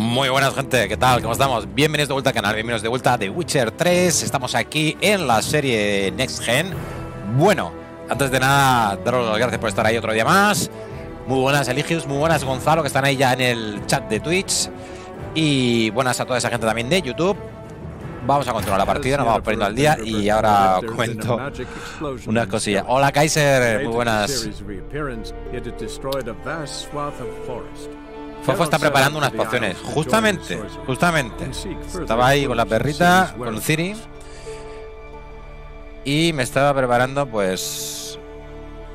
Muy buenas, gente. ¿Qué tal? ¿Cómo estamos? Bienvenidos de vuelta al canal. Bienvenidos de vuelta de Witcher 3. Estamos aquí en la serie Next Gen. Bueno, antes de nada, daros las gracias por estar ahí otro día más. Muy buenas, Eligius. Muy buenas, Gonzalo, que están ahí ya en el chat de Twitch. Y buenas a toda esa gente también de YouTube. Vamos a continuar la partida, nos vamos poniendo al día y ahora os cuento una cosilla Hola Kaiser, muy buenas. Fofo está preparando unas pociones. Justamente, justamente. Estaba ahí con la perrita, con Ciri. Y me estaba preparando, pues.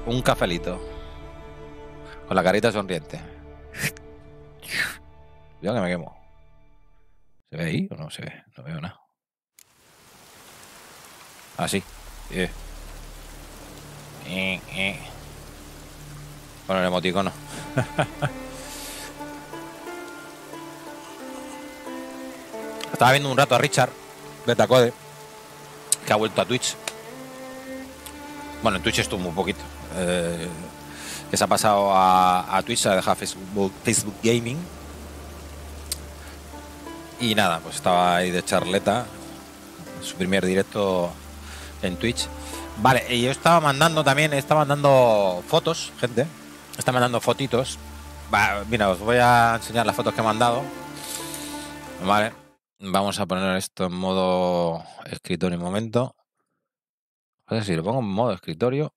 Un cafelito. Con la carita sonriente. Yo que me quemo. ¿Se ve ahí o no se ve? No veo nada. Ah, sí. Eh, eh. Con el emoticono. Estaba viendo un rato a Richard Betacode, que ha vuelto a Twitch. Bueno, en Twitch estuvo un poquito. Eh, que se ha pasado a, Twitch, se ha dejado Facebook, Gaming. Y nada, pues estaba ahí de charleta. Su primer directo en Twitch. Vale, y yo estaba mandando también, estaba mandando fotos, gente. Está mandando fotitos. mira, os voy a enseñar las fotos que he mandado. Vale. Vamos a poner esto en modo escritorio un momento. si lo pongo en modo escritorio,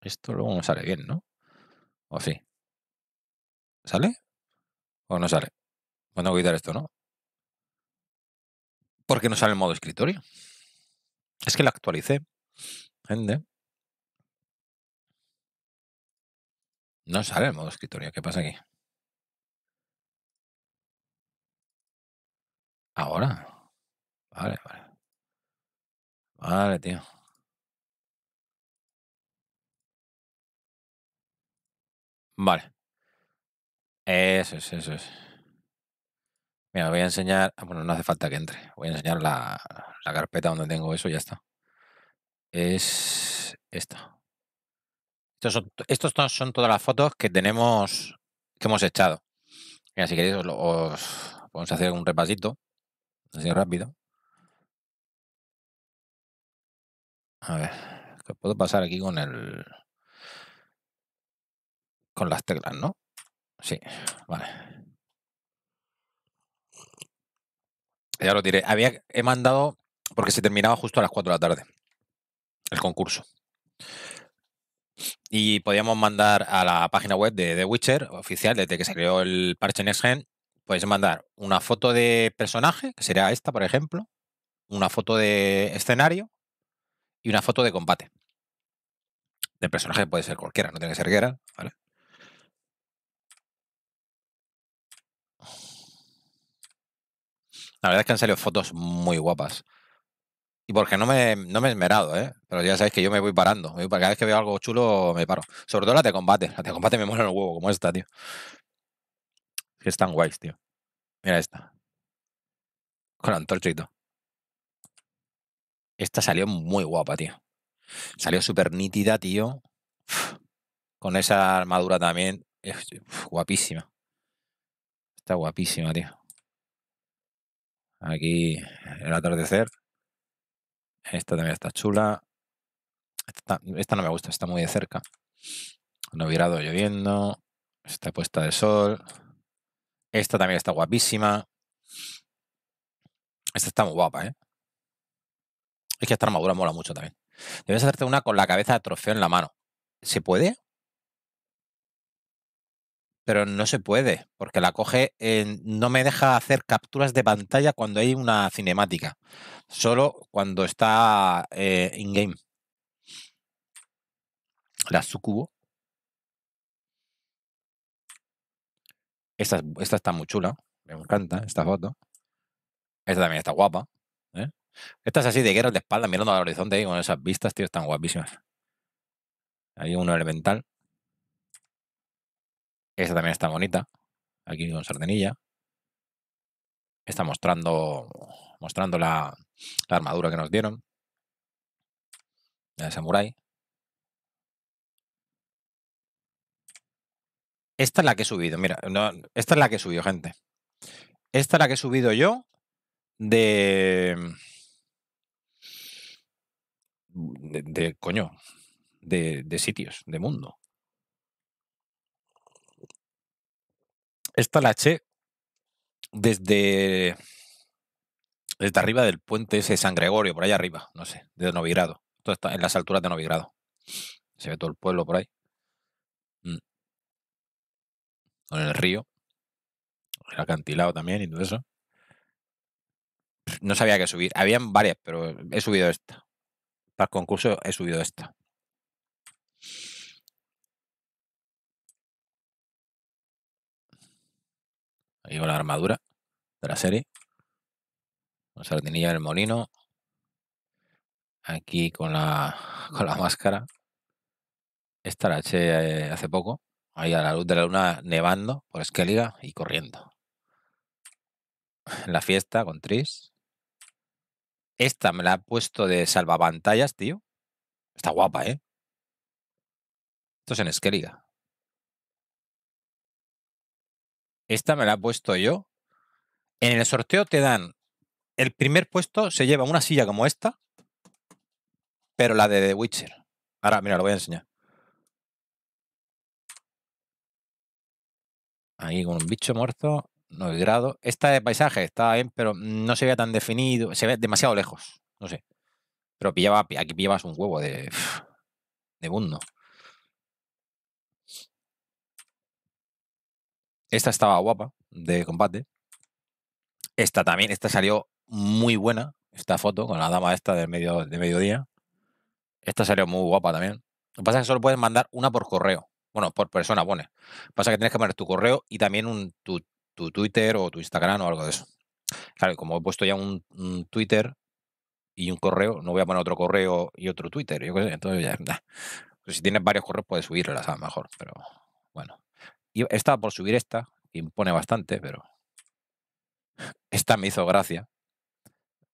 esto luego no sale bien, ¿no? ¿O sí? ¿Sale? ¿O no sale? bueno tengo que quitar esto, ¿no? Porque no sale en modo escritorio? Es que la actualicé, gente. No sale en modo escritorio. ¿Qué pasa aquí? Ahora. Vale, vale. Vale, tío. Vale. Eso es, eso es. Mira, voy a enseñar. Ah, bueno, no hace falta que entre. Voy a enseñar la, carpeta donde tengo eso y ya está. Es esta. Estos son, todas las fotos que tenemos, que hemos echado. Mira, si queréis, os, os podemos hacer un repasito. Así rápido. A ver, ¿qué puedo pasar aquí con el. Con las teclas, ¿no? Sí, vale. Ya lo diré. Había, he mandado, porque se terminaba justo a las 4 de la tarde, el concurso. Y podíamos mandar a la página web de The Witcher, oficial, desde que se creó el parche en Gen, puedes mandar una foto de personaje, que sería esta, por ejemplo, una foto de escenario y una foto de combate. De personaje puede ser cualquiera, no tiene que ser guerra ¿vale? La verdad es que han salido fotos muy guapas. Y porque no me, he esmerado, ¿eh? Pero ya sabéis que yo me voy parando. Cada vez que veo algo chulo, me paro. Sobre todo la de combate. La de combate me en el huevo, como esta, tío que están guays, tío. Mira esta. Con antorchito. Esta salió muy guapa, tío. Salió súper nítida, tío. Con esa armadura también. guapísima. Está guapísima, tío. Aquí el atardecer. Esta también está chula. Esta, no me gusta, está muy de cerca. No virado lloviendo. Está puesta de sol. Esta también está guapísima. Esta está muy guapa, ¿eh? Es que esta armadura mola mucho también. Debes hacerte una con la cabeza de trofeo en la mano. ¿Se puede? pero no se puede, porque la coge, no me deja hacer capturas de pantalla cuando hay una cinemática, solo cuando está eh, in-game. La sucubo. Esta, está muy chula, me encanta esta foto. Esta también está guapa. ¿eh? así de guerra de espalda, mirando al horizonte y con esas vistas, tío, están guapísimas. Hay uno elemental. Esta también está bonita. Aquí con sardenilla. Está mostrando, mostrando la, la armadura que nos dieron. el samurái. Esta es la que he subido, mira, esta es la que he subido, gente. Esta es la que he subido yo de... Mm, de, de coño, de, de sitios, de mundo. Esta la eché desde, desde arriba del puente ese San Gregorio, por allá arriba, no sé, de Novigrado. Todo está en las alturas de Novigrado. Se ve todo el pueblo por ahí. con el río, el acantilado también y todo eso. No sabía que subir. Habían varias, pero he subido esta. Para el concurso he subido esta. Ahí con la armadura de la serie. Con sardinilla del molino. Aquí con la, con la máscara. Esta la eché eh, hace poco ahí a la luz de la luna nevando por Esqueliga y corriendo. la fiesta con Tris. Esta me la ha puesto de salvavantallas, tío. Está guapa, ¿eh? Esto es en Esqueliga. Esta me la he puesto yo. En el sorteo te dan. El primer puesto se lleva una silla como esta, pero la de The Witcher. Ahora, mira, lo voy a enseñar. Ahí con un bicho muerto, 9 grados. Esta de paisaje está bien, pero no se veía tan definido. Se ve demasiado lejos, no sé. Pero pillaba, aquí pillabas un huevo de, de mundo. Esta estaba guapa, de combate. Esta también, esta salió muy buena, esta foto con la dama esta de, medio, de mediodía. Esta salió muy guapa también. Lo que pasa es que solo puedes mandar una por correo. Bueno, por persona pone. Pasa que tienes que poner tu correo y también un, tu, Twitter o tu Instagram o algo de eso. Claro, como he puesto ya un, Twitter y un correo, no voy a poner otro correo y otro Twitter. Yo entonces ya. Pues si tienes varios correos, puedes subirlas a lo mejor, pero bueno. Y estaba por subir esta, que impone bastante, pero esta me hizo gracia.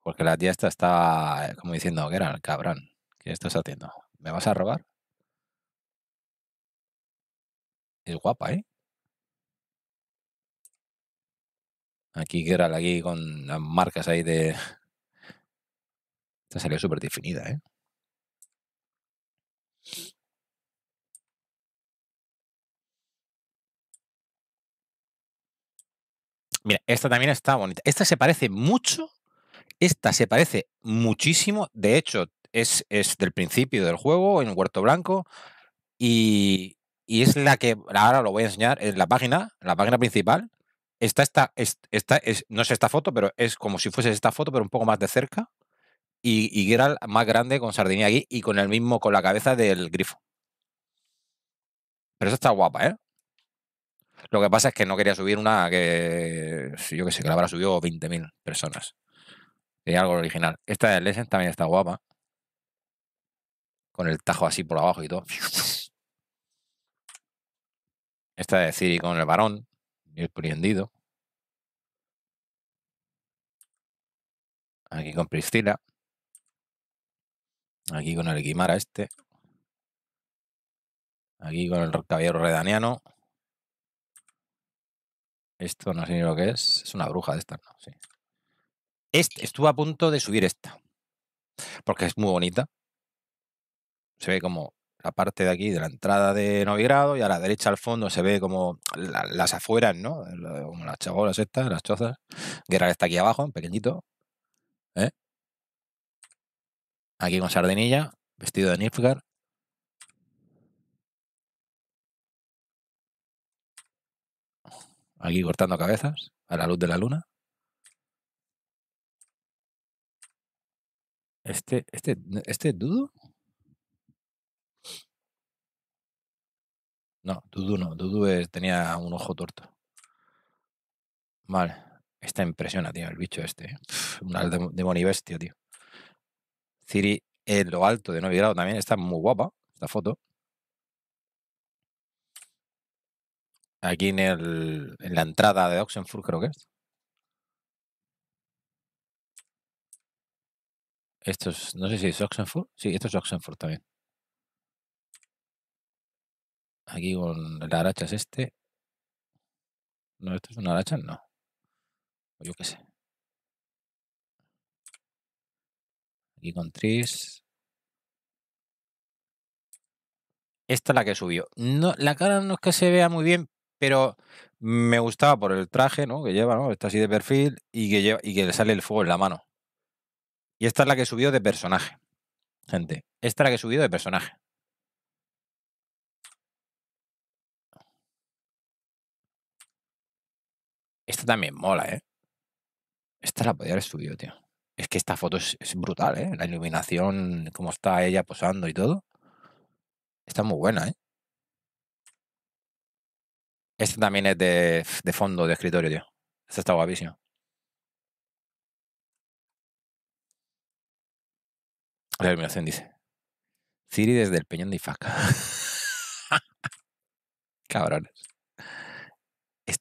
Porque la tía esta está como diciendo, que era el cabrón, ¿qué estás haciendo? ¿Me vas a robar? Es guapa, ¿eh? Aquí Geralt, aquí con las marcas ahí de... Esta salió súper definida, ¿eh? Mira, esta también está bonita. Esta se parece mucho. Esta se parece muchísimo. De hecho, es, es del principio del juego, en Huerto Blanco. Y, y es la que ahora lo voy a enseñar es la página, la página principal. Está esta, esta, es, no es esta foto, pero es como si fuese esta foto, pero un poco más de cerca. Y, era más grande con sardinía aquí y con el mismo, con la cabeza del grifo. Pero esta está guapa, ¿eh? Lo que pasa es que no quería subir una que. Yo que sé, que la habrá subido 20.000 personas. tenía algo original. Esta de Lesen también está guapa. Con el tajo así por abajo y todo. Esta de Ciri con el varón y el prendido. Aquí con Priscila. Aquí con el Guimara este. Aquí con el caballero redaniano. Esto no sé ni lo que es. Es una bruja de estas, ¿no? Sí. Este, a punto de subir esta. Porque es muy bonita. Se ve como la parte de aquí de la entrada de Novigrado y a la derecha al fondo se ve como las afueras, ¿no? Eh, como las chagolas estas, las chozas. guerra está aquí abajo, en pequeñito. ¿eh? Aquí con sardinilla, vestido de Nilfgaard. Aquí cortando cabezas a la luz de la luna. Este, este, este dudo No, Dudu no. Dudu tenía un ojo torto. Vale. Esta impresiona, tío, el bicho este. ¿eh? Una demonibestia, tío. Ciri en lo alto de 9 grados también está muy guapa esta foto. Aquí en, el, en la entrada de Oxenfurt, creo que es. Esto es, no sé si es Oxenfurt. Sí, esto es Oxenfurt también. Aquí con la aracha es este. No, esto es una aracha, no. O yo qué sé. Aquí con Tris. Esta es la que subió. No, la cara no es que se vea muy bien, pero me gustaba por el traje, ¿no? Que lleva, ¿no? Está así de perfil y que, y que le sale el fuego en la mano. Y esta es la que subió de personaje, gente. Esta es la que subió de personaje. Esta también mola, ¿eh? Esta la podía haber subido, tío. Es que esta foto es, brutal, ¿eh? La iluminación, cómo está ella posando y todo. Está muy buena, ¿eh? esta también es de, de fondo de escritorio, tío. Esta está guapísima. La iluminación dice. Ciri desde el Peñón de Ifaca. Cabrones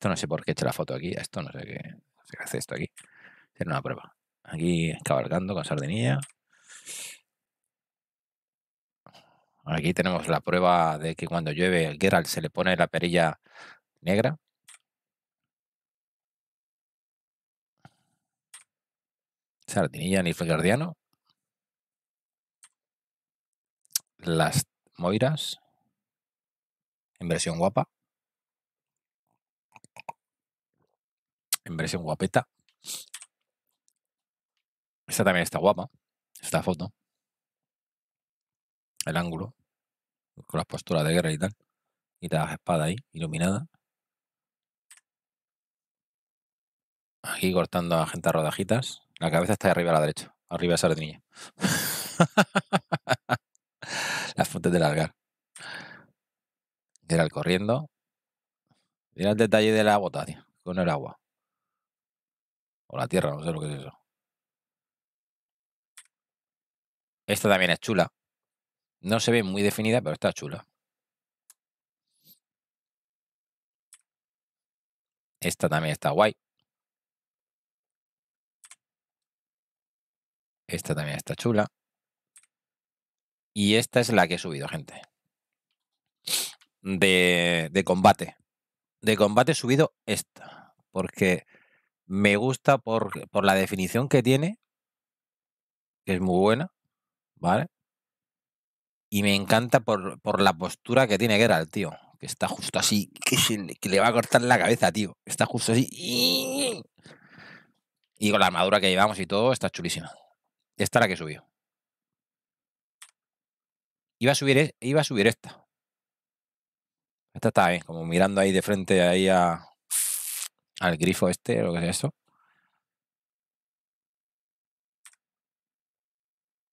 esto no sé por qué he la foto aquí, esto no sé qué, hace esto aquí. Tiene una prueba. Aquí cabalgando con sardinilla. Aquí tenemos la prueba de que cuando llueve el Geralt se le pone la perilla negra. Sardinilla Guardiano. Las Moiras. En versión guapa. versión guapeta. Esta también está guapa, esta foto. El ángulo, con las posturas de guerra y tal. Y la espada ahí, iluminada. Aquí cortando a gente a rodajitas. La cabeza está arriba a la derecha, arriba de esa niña. Las fuentes de algar. Era el corriendo. Mira el detalle de la bota, con el agua. O la Tierra, no sé lo que es eso. Esta también es chula. No se ve muy definida, pero está chula. Esta también está guay. Esta también está chula. Y esta es la que he subido, gente. De, de combate. De combate he subido esta. Porque me gusta por, la definición que tiene, que es muy buena, ¿vale? Y me encanta por, la postura que tiene Geralt, tío. Que está justo así, que, le va a cortar la cabeza, tío. Está justo así. Y con la armadura que llevamos y todo, está chulísima. Esta es la que subió. Iba a subir, e, iba a subir esta. Esta está bien, como mirando ahí de frente ahí a, al grifo este, lo que es eso.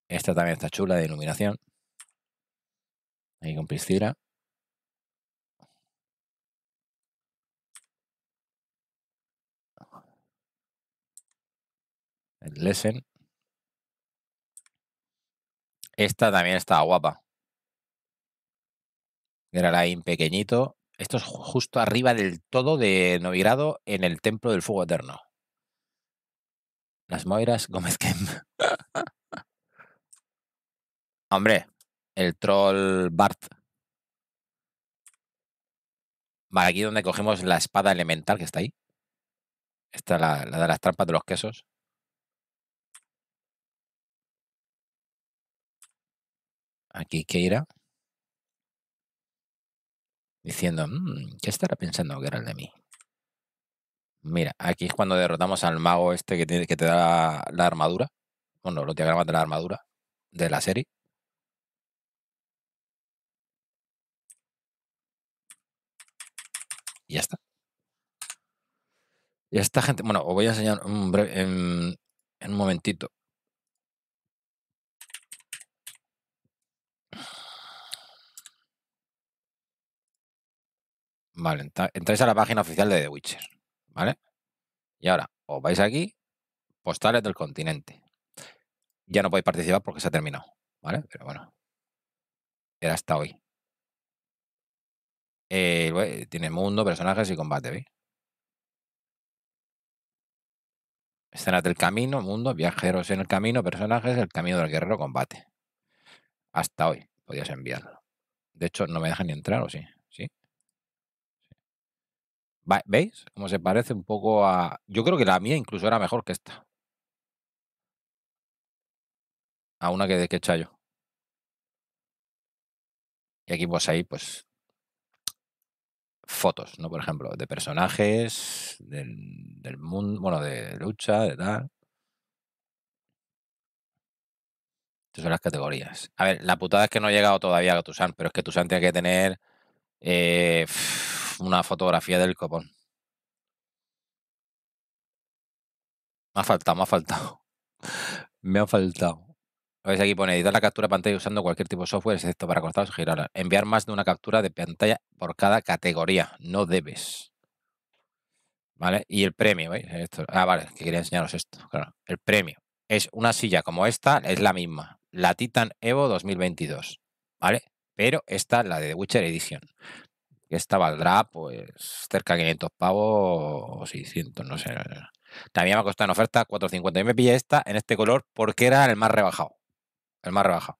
Esta también está chula de iluminación. Ahí con piscina. El Lesen. Esta también está guapa. Era la in pequeñito. Esto es justo arriba del todo de Novigrado en el Templo del Fuego Eterno. Las Moiras Gómez Hombre, el troll Bart. Vale, aquí donde cogemos la espada elemental que está ahí. Esta es la, la de las trampas de los quesos. Aquí Keira diciendo, mm, ¿qué estará pensando que era el de mí? Mira, aquí es cuando derrotamos al mago este que, te, que te da la, armadura. Bueno, los diagramas de la armadura de la serie. Y ya está. Y esta gente, bueno, os voy a enseñar en un momentito Vale, entráis a la página oficial de The Witcher, ¿vale? Y ahora os vais aquí, postales del continente. Ya no podéis participar porque se ha terminado, ¿vale? Pero bueno, era hasta hoy. Eh, tiene mundo, personajes y combate, ¿veis? Escenas del camino, mundo, viajeros en el camino, personajes, el camino del guerrero, combate. Hasta hoy podías enviarlo. De hecho, no me dejan ni entrar, ¿o sí? ¿Veis? Como se parece un poco a... Yo creo que la mía incluso era mejor que esta. A una que, que yo. Y aquí pues ahí pues fotos, ¿no? Por ejemplo, de personajes, del, mundo, bueno, de lucha, de tal. Estas son las categorías. A ver, la putada es que no he llegado todavía a Tusan, pero es que Tusan tiene que tener... Eh, una fotografía del copón. Me ha faltado, me ha faltado. me ha faltado. ¿Veis aquí pone editar la captura de pantalla usando cualquier tipo de software excepto para cortar o girar. Enviar más de una captura de pantalla por cada categoría. No debes. ¿Vale? Y el premio, ¿veis? Ah, vale, que quería enseñaros esto. El premio. Es una silla como esta, es la misma. La Titan Evo 2022. ¿Vale? Pero esta es la de The Witcher Edition esta valdrá pues cerca de 500 pavos o 600, no sé. También me ha costado en oferta 450. Y me pillé esta en este color porque era el más rebajado. El más rebajado.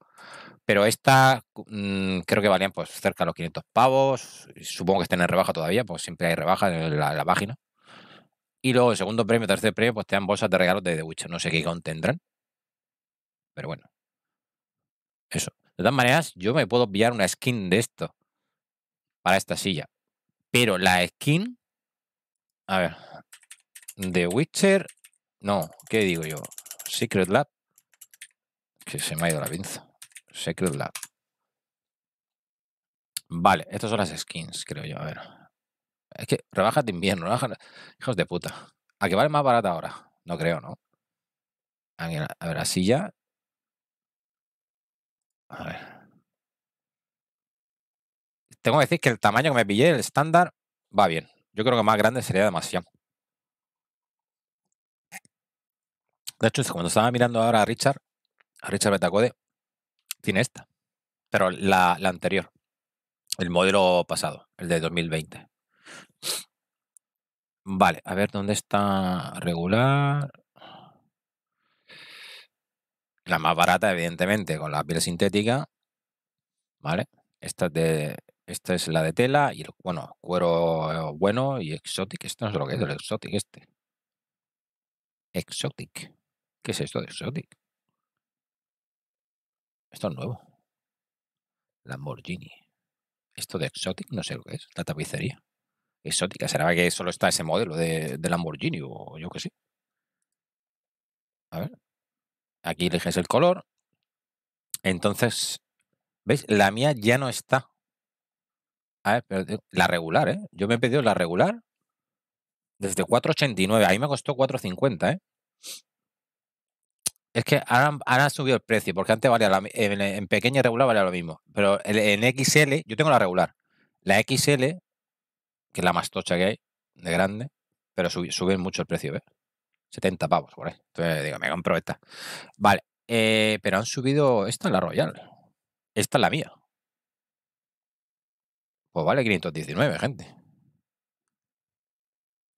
Pero esta mm, creo que valían pues cerca de los 500 pavos. Supongo que estén en rebaja todavía, pues siempre hay rebaja en la, página. Y luego el segundo premio, tercer premio, pues te dan bolsas de regalos de The No sé qué contendrán. Pero bueno. Eso. De todas maneras, yo me puedo pillar una skin de esto para esta silla. Pero la skin, a ver, de Witcher, no, ¿qué digo yo? Secret Lab, que se me ha ido la pinza. Secret Lab. Vale, estas son las skins, creo yo. A ver. Es que de invierno, Hijos de puta. ¿A que vale más barata ahora? No creo, ¿no? A ver, la silla A ver tengo que decir que el tamaño que me pillé, el estándar, va bien. Yo creo que más grande sería demasiado. De hecho, cuando estaba mirando ahora a Richard, a Richard Betacode, tiene esta. Pero la, anterior. El modelo pasado, el de 2020. Vale, a ver dónde está regular. La más barata, evidentemente, con la piel sintética. ¿Vale? Esta es de esta es la de tela y, bueno, cuero bueno y exotic. Esto no sé lo que es el exotic este. Exotic. ¿Qué es esto de exotic? Esto es nuevo. Lamborghini. Esto de exotic no sé lo que es. La tapicería. Exótica. ¿Será que solo está ese modelo de, Lamborghini o yo qué sé? A ver. Aquí eliges el color. Entonces, ¿veis? La mía ya no está Ah, eh, la regular, ¿eh? Yo me he pedido la regular desde 4.89. Ahí me costó 4.50, ¿eh? Es que ahora, han subido el precio, porque antes valía la, en, pequeña y regular valía lo mismo. Pero en, XL, yo tengo la regular. La XL, que es la más tocha que hay, de grande, pero sube suben mucho el precio, 70 pavos por ahí. digo, me compro esta. Vale, eh, pero han subido esta, la Royal. Esta es la mía. Pues vale 519, gente.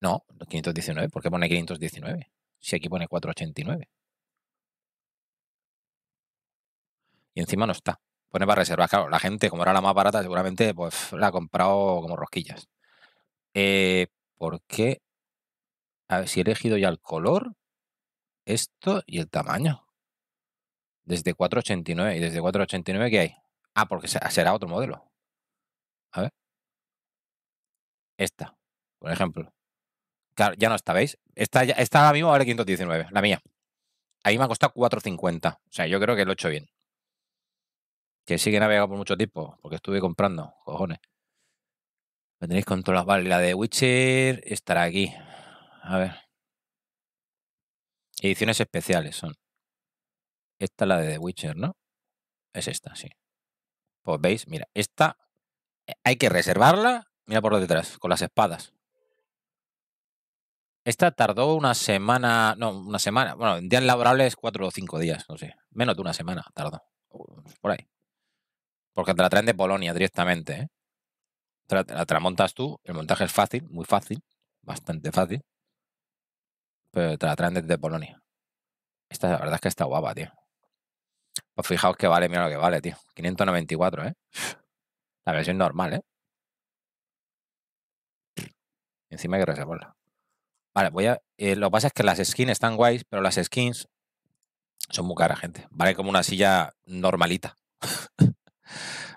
No, 519. ¿Por qué pone 519? Si aquí pone 489. Y encima no está. Pone para reservar Claro, la gente, como era la más barata, seguramente pues, la ha comprado como rosquillas. Eh, ¿Por qué? A ver, si he elegido ya el color, esto y el tamaño. Desde 489. ¿Y desde 489 qué hay? Ah, porque será otro modelo. A ver. Esta, por ejemplo. Claro, ya no está, ¿veis? Esta, ahora mismo vale 519, la mía. Ahí me ha costado 4.50. O sea, yo creo que lo he hecho bien. Que sí que navegado por mucho tiempo, porque estuve comprando, cojones. Me tenéis controlado. Vale, la de Witcher estará aquí. A ver. Ediciones especiales son. Esta es la de The Witcher, ¿no? Es esta, sí. Pues veis, mira, esta hay que reservarla. Mira por detrás, con las espadas. Esta tardó una semana, no, una semana. Bueno, en días laborables cuatro o cinco días, no sé. Menos de una semana tardó. Por ahí. Porque te la traen de Polonia directamente. ¿eh? la, te tú. El montaje es fácil, muy fácil. Bastante fácil. Pero te la traen desde Polonia. Esta la verdad es que está guapa, tío. Pues fijaos que vale, mira lo que vale, tío. 594, ¿eh? La versión normal, ¿eh? Encima hay que reservarla. Vale, voy a. Eh, lo que pasa es que las skins están guays, pero las skins son muy caras, gente. Vale como una silla normalita.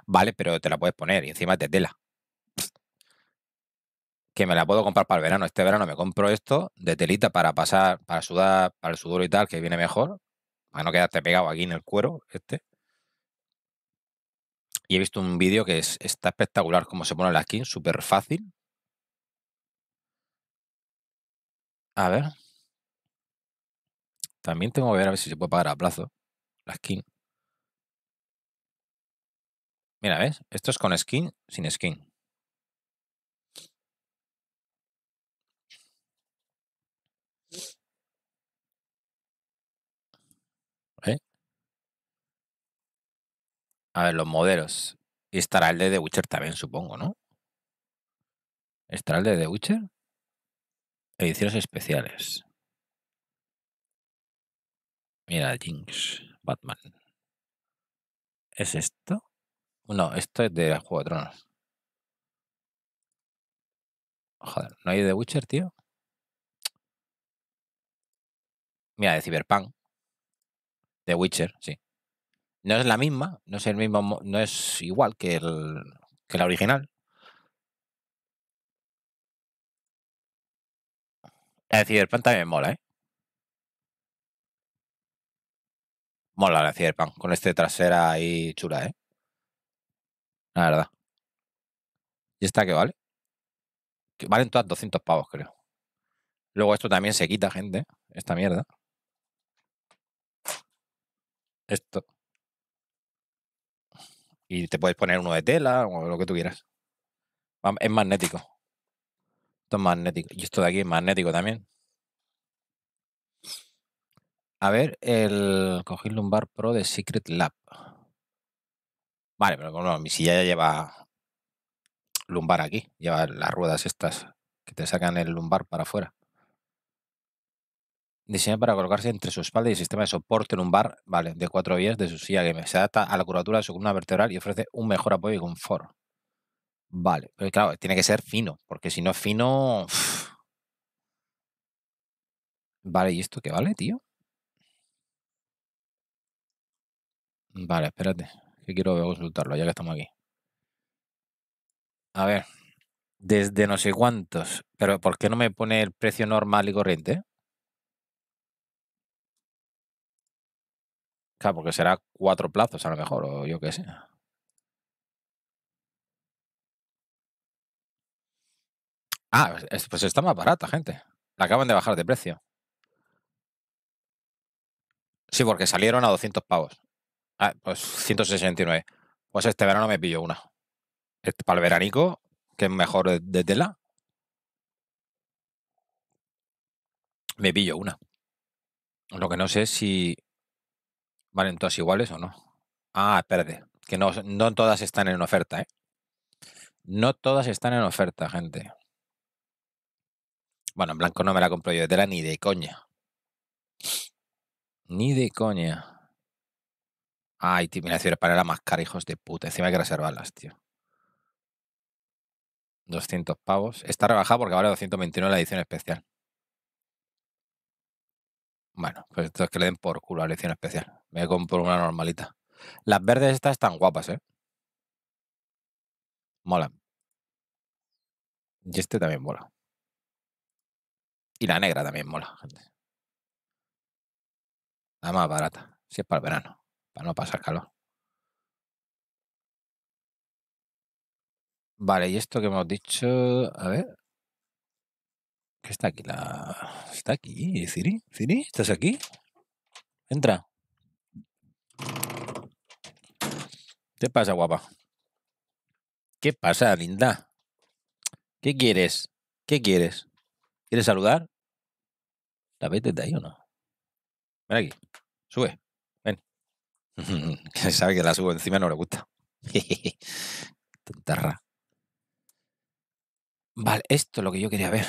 vale, pero te la puedes poner y encima de tela. Que me la puedo comprar para el verano. Este verano me compro esto de telita para pasar, para sudar, para el sudor y tal, que viene mejor. Para no quedarte pegado aquí en el cuero, este. Y he visto un vídeo que es, está espectacular cómo se pone la skin, súper fácil. A ver. También tengo que ver a ver si se puede pagar a plazo la skin. Mira, ¿ves? Esto es con skin, sin skin. A ver, los modelos. Y estará el de The Witcher también, supongo, ¿no? ¿Estará el de The Witcher? Ediciones especiales. Mira, Jinx, Batman. ¿Es esto? No, esto es de Juego de Tronos. Joder, ¿no hay de Witcher, tío? Mira, de Cyberpunk. De Witcher, sí. No es la misma, no es el mismo, no es igual que, el, que la original. La de pan también mola, ¿eh? Mola la Cyberpunk, con este trasera ahí chula, ¿eh? La verdad. ¿Y esta qué vale? Que valen todas 200 pavos, creo. Luego esto también se quita, gente. Esta mierda. Esto. Y te puedes poner uno de tela o lo que tú quieras. Es magnético. Esto es magnético. Y esto de aquí es magnético también. A ver, el cogí Lumbar Pro de Secret Lab. Vale, pero bueno, mi silla ya lleva lumbar aquí, lleva las ruedas estas que te sacan el lumbar para afuera. Diseñado para colocarse entre su espalda y sistema de soporte en un bar, vale, de cuatro vías de su silla que Se adapta a la curvatura de su columna vertebral y ofrece un mejor apoyo y confort. Vale, pero claro, tiene que ser fino, porque si no es fino... Vale, ¿y esto qué vale, tío? Vale, espérate, que quiero consultarlo ya que estamos aquí. A ver, desde no sé cuántos, pero ¿por qué no me pone el precio normal y corriente? porque será cuatro plazos a lo mejor, o yo qué sé. Ah, pues, pues está más barata, gente. La acaban de bajar de precio. Sí, porque salieron a 200 pavos. Ah, pues 169. Pues este verano me pillo una. para el veranico, que es mejor de, tela. Me pillo una. Lo que no sé es si ¿Valen todas iguales o no? Ah, perde. que no, no todas están en oferta, ¿eh? No todas están en oferta, gente. Bueno, en blanco no me la compro yo de tela ni de coña. Ni de coña. Ay, tío, mira, si para la más cara, hijos de puta. Encima hay que reservarlas, tío. 200 pavos. Está rebajada porque vale 229 la edición especial. Bueno, pues entonces que le den por culo a la edición especial. Me compro una normalita. Las verdes estas están guapas, ¿eh? Mola. Y este también mola. Y la negra también mola, gente. La más barata, si es para el verano, para no pasar calor. Vale, y esto que hemos dicho, a ver. ¿Qué está aquí? La... ¿Está aquí, Ciri? ¿Ciri? ¿Estás aquí? Entra. ¿Qué pasa, guapa? ¿Qué pasa, linda? ¿Qué quieres? ¿Qué quieres? ¿Quieres saludar? ¿La ves desde ahí o no? Ven aquí. Sube. Ven. sabe que la subo encima no le gusta. Tontarra. Vale, esto es lo que yo quería ver.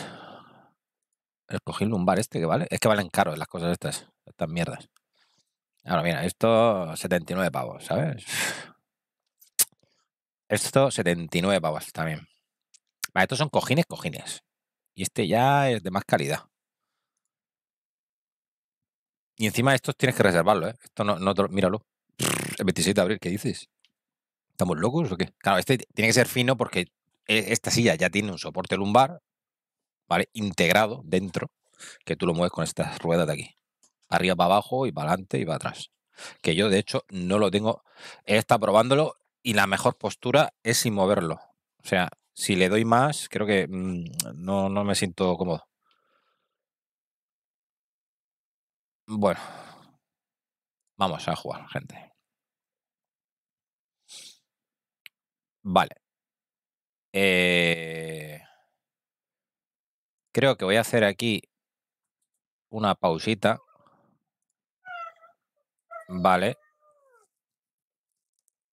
Escogí el lumbar este que vale. Es que valen caro las cosas estas. Estas mierdas. Ahora, mira, esto 79 pavos, ¿sabes? Esto 79 pavos también. estos son cojines, cojines. Y este ya es de más calidad. Y encima de estos tienes que reservarlo, ¿eh? Esto no, no míralo. El 26 de abril, ¿qué dices? ¿Estamos locos o qué? Claro, este tiene que ser fino porque e, esta silla ya tiene un soporte lumbar, ¿vale? Integrado dentro, que tú lo mueves con estas ruedas de aquí arriba para abajo y para adelante y para atrás. Que yo, de hecho, no lo tengo. He estado probándolo y la mejor postura es sin moverlo. O sea, si le doy más, creo que mm, no, me siento cómodo. Bueno, vamos a jugar, gente. Vale. Eh, creo que voy a hacer aquí una pausita Vale.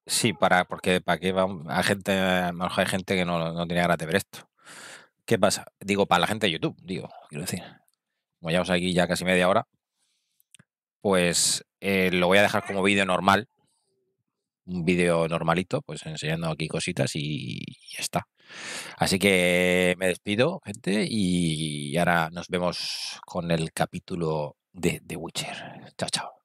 Sí, para, porque para qué va a gente, hay gente que no, no tenía ganas de ver esto. ¿Qué pasa? Digo, para la gente de YouTube, digo, quiero decir. Como ya os aquí ya casi media hora, pues eh, lo voy a dejar como vídeo normal. Un vídeo normalito, pues enseñando aquí cositas y, ya está. Así que me despido, gente, y ahora nos vemos con el capítulo de Witcher. Chao, chao.